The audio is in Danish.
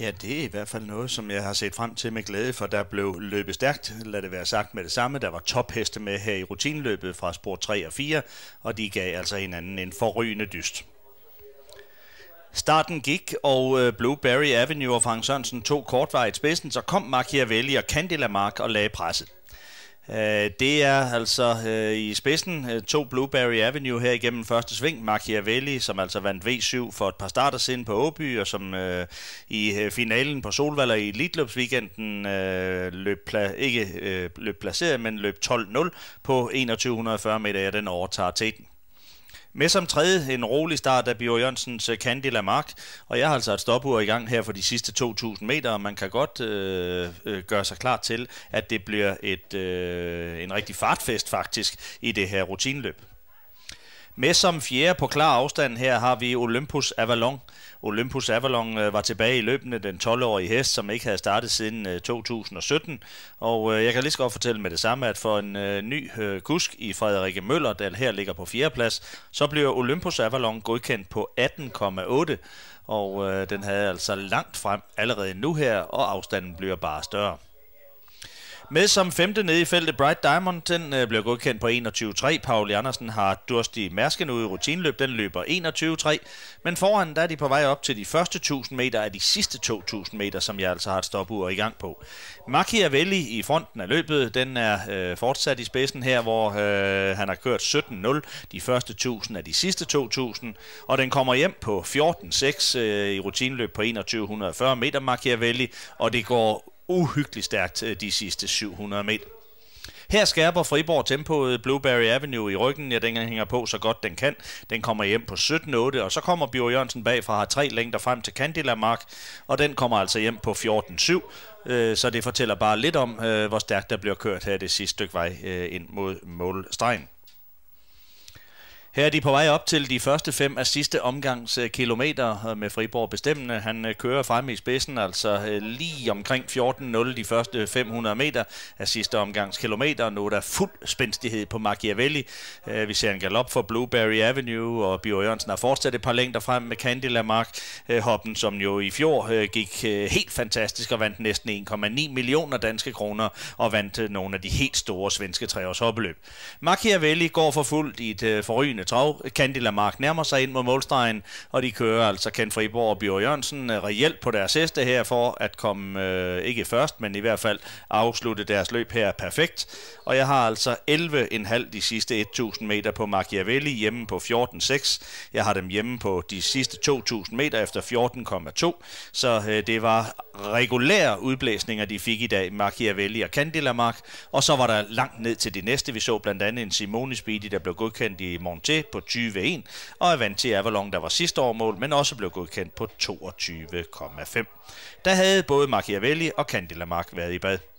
Ja, det er i hvert fald noget, som jeg har set frem til med glæde, for der blev løbet stærkt, lad det være sagt med det samme. Der var topheste med her i rutinløbet fra spor 3 og 4, og de gav altså hinanden en forrygende dyst. Starten gik, og øh, Blueberry Avenue og Frank Sørensen tog kortvejt spidsen, så kom Machiavelli og Candelamark og lagde presset. Øh, det er altså øh, i spidsen øh, to Blueberry Avenue her igennem første sving. Machiavelli, som altså vandt V7 for et par starter siden på Åby, og som øh, i øh, finalen på Solvalder i Lidløbsweekenden øh, løb, pla- ikke øh, løb placeret, men løb 12-0 på 2140 meter. Ja, den overtager teten. Med som tredje en rolig start af Bjørn Jørgensens øh, Candy Lamarck, og jeg har altså et stopur i gang her for de sidste 2.000 meter, og man kan godt øh, øh, gøre sig klar til, at det bliver et, øh, en rigtig fartfest faktisk i det her rutineløb. Med som fjerde på klar afstand her har vi Olympus Avalon. Olympus Avalon øh, var tilbage i løbende den 12-årige hest, som ikke havde startet siden 2017. Øh, og øh, jeg kan lige så godt fortælle med det samme, at for en ny kusk i Frederikke Møller, der her ligger på fjerde plads, så bliver Olympus Avalon godkendt på 18,8. Og den havde altså langt frem allerede nu her, og afstanden bliver bare større. Med som femte nede i feltet Bright Diamond, den øh, blev godkendt på 21.3. Pauli Andersen har Dursti Mærsken ude i rutinløb, den løber 21.3. Men foran der er de på vej op til de første 1000 meter af de sidste 2000 meter, som jeg altså har et stopur i gang på. Machiavelli i fronten af løbet, den er øh, fortsat i spidsen her, hvor øh, han har kørt 17.0 de første 1000 af de sidste 2000, og den kommer hjem på 14.6 øh, i rutinløb på 2140 meter Machiavelli, og det går uhyggeligt stærkt øh, de sidste 700 meter. Her skærper Friborg tempoet Blueberry Avenue i ryggen. Ja, den hænger på så godt den kan. Den kommer hjem på 17.8, og så kommer Bjørn Jørgensen bagfra har tre længder frem til Candela Mark, og den kommer altså hjem på 14.7. Øh, så det fortæller bare lidt om, øh, hvor stærkt der bliver kørt her det sidste stykke vej ind mod målstregen. Her er de på vej op til de første fem af sidste omgangskilometer øh, øh, med Friborg bestemmende. Han øh, kører frem i spidsen, altså lige omkring 14.0 de første 500 meter af sidste omgangskilometer. Nu er der fuld spændstighed på Machiavelli. Vi ser en galop for Blueberry Avenue, og Bjørn Jørgensen har fortsat et par længder frem med Candy Lamarck. Hoppen, som jo i fjor gik helt fantastisk og vandt næsten 1,9 millioner danske kroner og vandt nogle af de helt store svenske treårshoppeløb. Machiavelli går for fuldt i et forrygende trav. Candy Lamarck nærmer sig ind mod målstregen, og de kører altså Ken Friborg og Bjørn Jørgensen øh, reelt på deres heste her for at komme, øh, ikke først, men i hvert fald afslutte deres løb her perfekt. Og jeg har altså 11,5 de sidste 1000 meter på Machiavelli hjemme på 14,6. Jeg har dem hjemme på de sidste 2000 meter efter 14,2. Så øh, det var regulære udblæsninger, de fik i dag, Machiavelli og Candilamark. Og så var der langt ned til de næste. Vi så blandt andet en Simone Speedy, der blev godkendt i Monte Beauvais på 21 og til Avalon, der var sidste år mål, men også blev godkendt på 22,5. Der havde både Machiavelli og Candelamark været i bad.